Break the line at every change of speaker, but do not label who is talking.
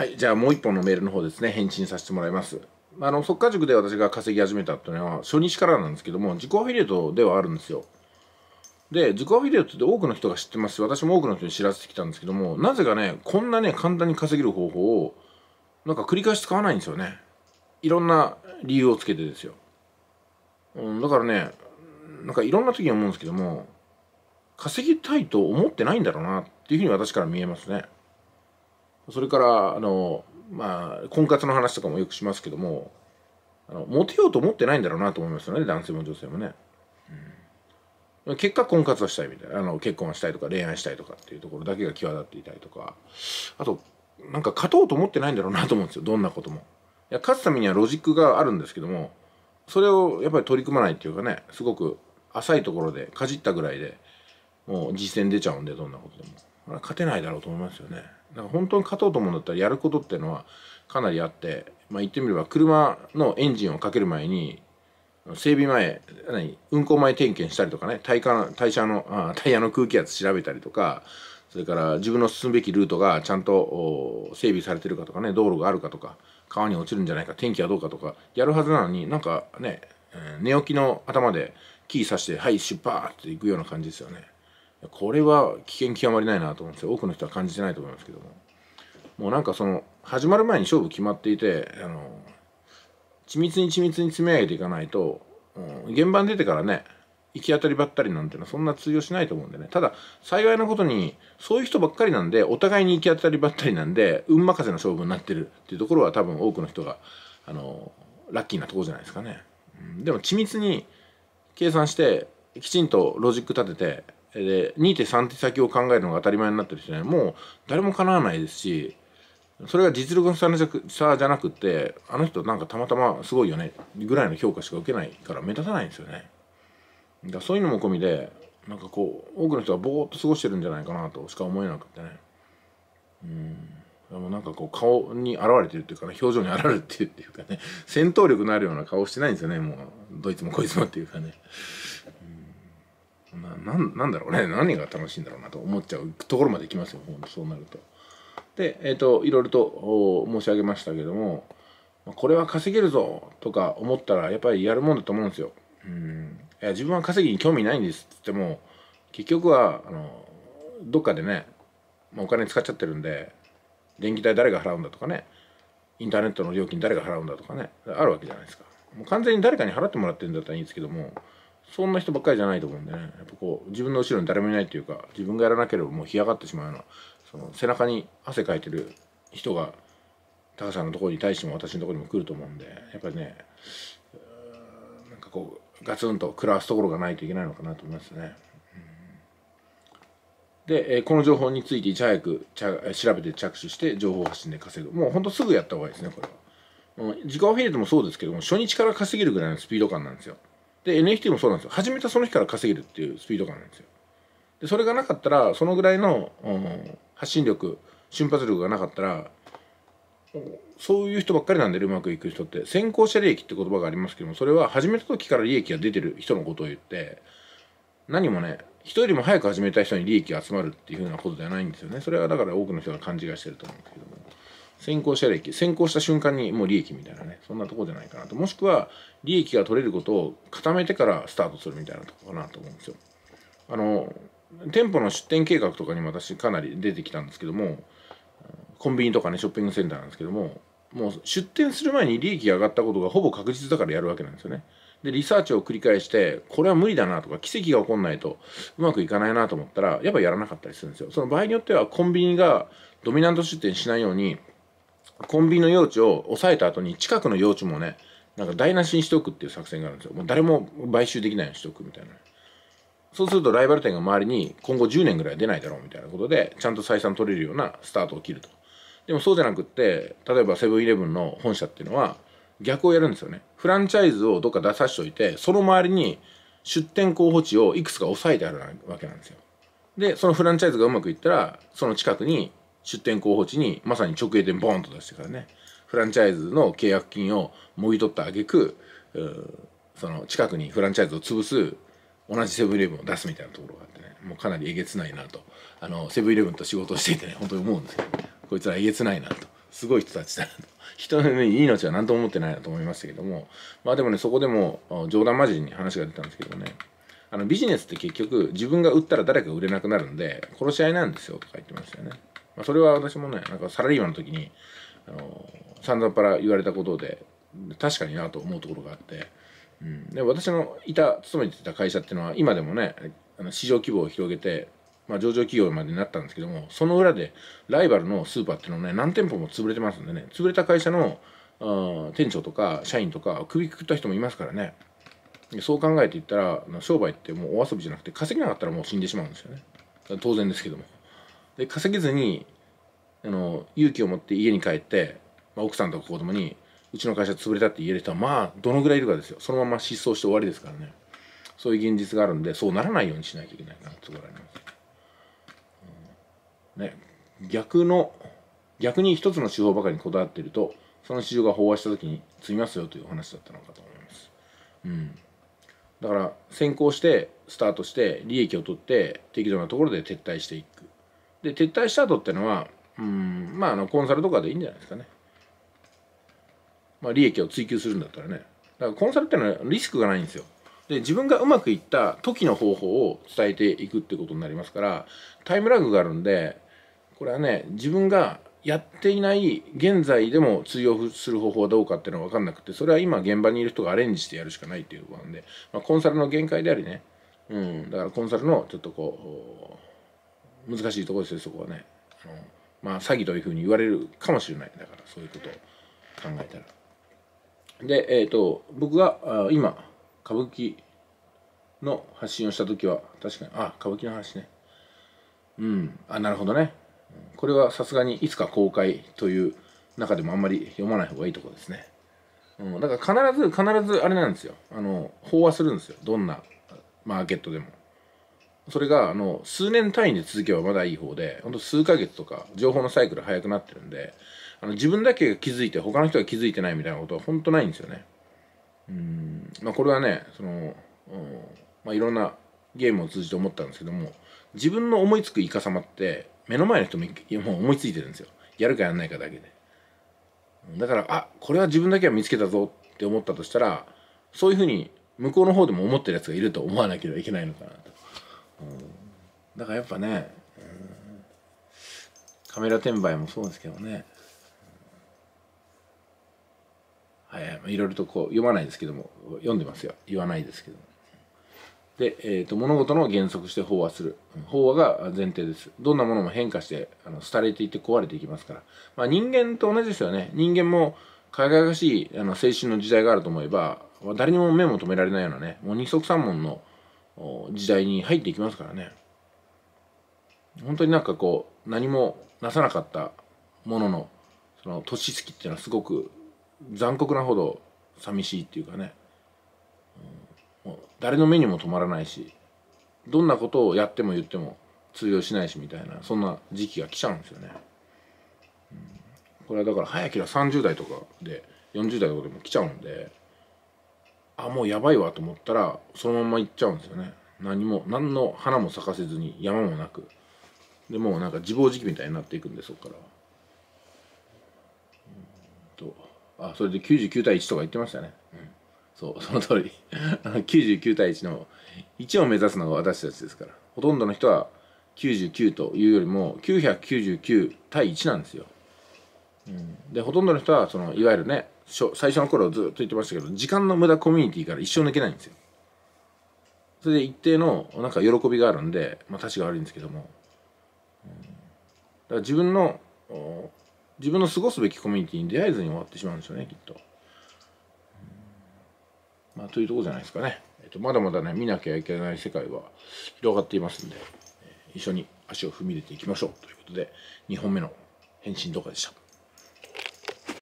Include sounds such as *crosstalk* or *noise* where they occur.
はい、じゃあもう一本のメールの方ですね、返信させてもらいます。あの、即家塾で私が稼ぎ始めたっていうのは、初日からなんですけども、自己アフィリエイトではあるんですよ。で、自己アフィリエイトって多くの人が知ってますし、私も多くの人に知らせてきたんですけども、なぜかね、こんなね、簡単に稼げる方法を、なんか繰り返し使わないんですよね。いろんな理由をつけてですよ。うん、だからね、なんかいろんな時に思うんですけども、稼ぎたいと思ってないんだろうなっていうふうに私から見えますね。それからあの、まあ、婚活の話とかもよくしますけどもあのモテようと思ってないんだろうなと思いますよね男性も女性もね、うん、結果婚活はしたいみたいなあの結婚はしたいとか恋愛したいとかっていうところだけが際立っていたりとかあとなんか勝とうと思ってないんだろうなと思うんですよどんなこともいや勝つためにはロジックがあるんですけどもそれをやっぱり取り組まないっていうかねすごく浅いところでかじったぐらいでもう実践出ちゃうんでどんなことでも勝てないだろうと思いますよね。だから本当に勝とうと思うんだったらやることっていうのはかなりあって、まあ、言ってみれば車のエンジンをかける前に整備前何運行前点検したりとかねタイカ車のあタイヤの空気圧調べたりとかそれから自分の進むべきルートがちゃんと整備されてるかとかね道路があるかとか川に落ちるんじゃないか天気はどうかとかやるはずなのになんかね、寝起きの頭でキーさして「はい出発!」って行くような感じですよね。これは危険極まりないなと思うんですよ多くの人は感じてないと思いますけどももうなんかその始まる前に勝負決まっていてあの緻密に緻密に積み上げていかないと、うん、現場に出てからね行き当たりばったりなんていうのはそんな通用しないと思うんでねただ幸いなことにそういう人ばっかりなんでお互いに行き当たりばったりなんで運任せの勝負になってるっていうところは多分多くの人があのラッキーなとこじゃないですかね、うん、でも緻密に計算してきちんとロジック立ててで2.3手先を考えるのが当たり前になってるしねもう誰も叶わないですしそれが実力の差じゃなくてあの人なんかたまたますごいよねぐらいの評価しか受けないから目立たないんですよねだからそういうのも込みでなんかこう多くの人はぼーっと過ごしてるんじゃないかなとしか思えなくてねうんでもなんかこう顔に現れてるっていうかね表情に現れてるっていうかね戦闘力のあるような顔してないんですよねもうどいつもこいつもっていうかねなんなんだろうね何が楽しいんだろうなと思っちゃうところまでいきますよそうなると。で、えっと、いろいろと申し上げましたけどもこれは稼げるぞとか思ったらやっぱりやるもんだと思うんですよ。うんいや自分は稼ぎに興味ないんですっつっても結局はあのどっかでね、まあ、お金使っちゃってるんで電気代誰が払うんだとかねインターネットの料金誰が払うんだとかねあるわけじゃないですか。もう完全に誰かに払ってもらってるんだったらいいんですけどもそんな人ばっかりじゃないと思うんでねやっぱこう自分の後ろに誰もいないというか自分がやらなければもう干上がってしまうようなその背中に汗かいてる人がタカさんのところに対しても私のところにも来ると思うんでやっぱりねなんかこうガツンと食らわすところがないといけないのかなと思いますね。で、えこの情報についていち早くちゃ調べて着手して情報発信で稼ぐもうほんとすぐやった方がいいですねこれは。時間を経てもそうですけども初日から稼げるぐらいのスピード感なんですよ。で NFT もそうなんですよ始めたその日から稼げるっていうスピード感なんですよでそれがなかったらそのぐらいの、うん、発信力瞬発力がなかったらそういう人ばっかりなんでうまくいく人って先行者利益って言葉がありますけどもそれは始めた時から利益が出てる人のことを言って何もね人よりも早く始めた人に利益が集まるっていうふうなことではないんですよねそれはだから多くの人が勘違いしてると思うんですけども。先行者利益先行した瞬間にもう利益みたいなねそんなとこじゃないかなともしくは利益が取れることを固めてからスタートするみたいなとこかなと思うんですよあの店舗の出店計画とかにも私かなり出てきたんですけどもコンビニとかねショッピングセンターなんですけどももう出店する前に利益が上がったことがほぼ確実だからやるわけなんですよねでリサーチを繰り返してこれは無理だなとか奇跡が起こんないとうまくいかないなと思ったらやっぱやらなかったりするんですよその場合によってはコンビニがドミナント出店しないようにコンビニの用地を抑えた後に近くの用地もねなんか台無しにしておくっていう作戦があるんですよもう誰も買収できないようにしておくみたいなそうするとライバル店が周りに今後10年ぐらい出ないだろうみたいなことでちゃんと採算取れるようなスタートを切るとでもそうじゃなくって例えばセブンイレブンの本社っていうのは逆をやるんですよねフランチャイズをどっか出さしておいてその周りに出店候補地をいくつか抑えてあるわけなんですよでそのフランチャイズがうまくいったらその近くに出店候補地にまさに直営店ボーンと出してからねフランチャイズの契約金をもぎ取った挙句その近くにフランチャイズを潰す同じセブンイレブンを出すみたいなところがあってねもうかなりえげつないなとあのセブンイレブンと仕事をしていてね本当に思うんですけど、こいつらえげつないなとすごい人たちだなと人の命は何とも思ってないなと思いましたけどもまあでもねそこでも冗談交じりに話が出たんですけどねあのビジネスって結局自分が売ったら誰か売れなくなるんで殺し合いなんですよとか言ってましたよね。まあ、それは私もねなんかサラリーマンの時にあの散々パら言われたことで確かになと思うところがあって、うん、で私のいた勤めてた会社っていうのは今でもねあの市場規模を広げて、まあ、上場企業までになったんですけどもその裏でライバルのスーパーっていうのはね何店舗も潰れてますんでね潰れた会社のあ店長とか社員とか首くくった人もいますからねそう考えていったら商売ってもうお遊びじゃなくて稼げなかったらもう死んでしまうんですよね当然ですけども。で稼げずにあの勇気を持って家に帰って、まあ、奥さんとか子供にうちの会社潰れたって言える人はまあどのぐらいいるかですよそのまま失踪して終わりですからねそういう現実があるんでそうならないようにしなきゃいけないなってころあります、ね逆の逆に一つの手法ばかりにこだわっているとその市場が飽和した時に積みますよという話だったのかと思います、うん、だから先行してスタートして利益を取って適度なところで撤退していくで撤退した後ってのはうんまああのコンサルとかでいいんじゃないですかね、まあ、利益を追求するんだったらねだからコンサルってのはリスクがないんですよで自分がうまくいった時の方法を伝えていくってことになりますからタイムラグがあるんでこれはね自分がやっていない現在でも通用する方法はどうかっていうのは分かんなくてそれは今現場にいる人がアレンジしてやるしかないっていうことなんで、まあ、コンサルの限界でありね、うん、だからコンサルのちょっとこう難しいところですよそこはねあの、まあ、詐欺というふうに言われるかもしれないだからそういうことを考えたらでえっ、ー、と僕があ今歌舞伎の発信をした時は確かにあ歌舞伎の話ねうんあなるほどねこれはさすがにいつか公開という中でもあんまり読まない方がいいとこですね、うん、だから必ず必ずあれなんですよあの飽和するんですよどんなマーケットでもそれがあの数年単位で続けばまだいい方でほんと数ヶ月とか情報のサイクル早くなってるんであの自分だけが気づいて他の人が気づいてないみたいなことは本当ないんですよね。うんまあ、これはねその、まあ、いろんなゲームを通じて思ったんですけども自分の思いつくイカ様って目の前の人ももう思いついてるんですよやるかやんないかだけでだからあこれは自分だけは見つけたぞって思ったとしたらそういうふうに向こうの方でも思ってるやつがいると思わなければいけないのかなとだからやっぱね、カメラ転売もそうですけどね、はい、いろいろとこう読まないですけども読んでますよ言わないですけどで、えーと、と物事の原則して飽和する飽和が前提ですどんなものも変化してあの廃れていって壊れていきますから、まあ、人間と同じですよね人間も輝かしいあの青春の時代があると思えば誰にも目も留められないようなねもう二足三門の時代に入っていきますからね本当になんかこう何もなさなかったもののその年月っていうのはすごく残酷なほど寂しいっていうかね、もう誰の目にも止まらないしどんなことをやっても言っても通用しないしみたいなそんな時期が来ちゃうんですよね、これはだから早ければ30代とかで40代とかでも来ちゃうんであもうやばいわと思ったらそのまま行っちゃうんですよね何も何の花も咲かせずに山もなくでもうなんか自暴自棄みたいになっていくんでそこからとあそれで99対1とか言ってましたね、うん、そうその通り99 *laughs* 対1の1を目指すのが私たちですからほとんどの人は99というよりも999対1なんですよ、うん、でほとんどの人はそのいわゆるね最初の頃ずっと言ってましたけど時間の無駄コミュニティから一生抜けないんですよそれで一定のなんか喜びがあるんでまあたちが悪いんですけども、だから自分の自分の過ごすべきコミュニティに出会えずに終わってしまうんですよねきっと、まあというとこじゃないですかね、えっと、まだまだね見なきゃいけない世界は広がっていますんで一緒に足を踏み入れていきましょうということで2本目の返信動画でした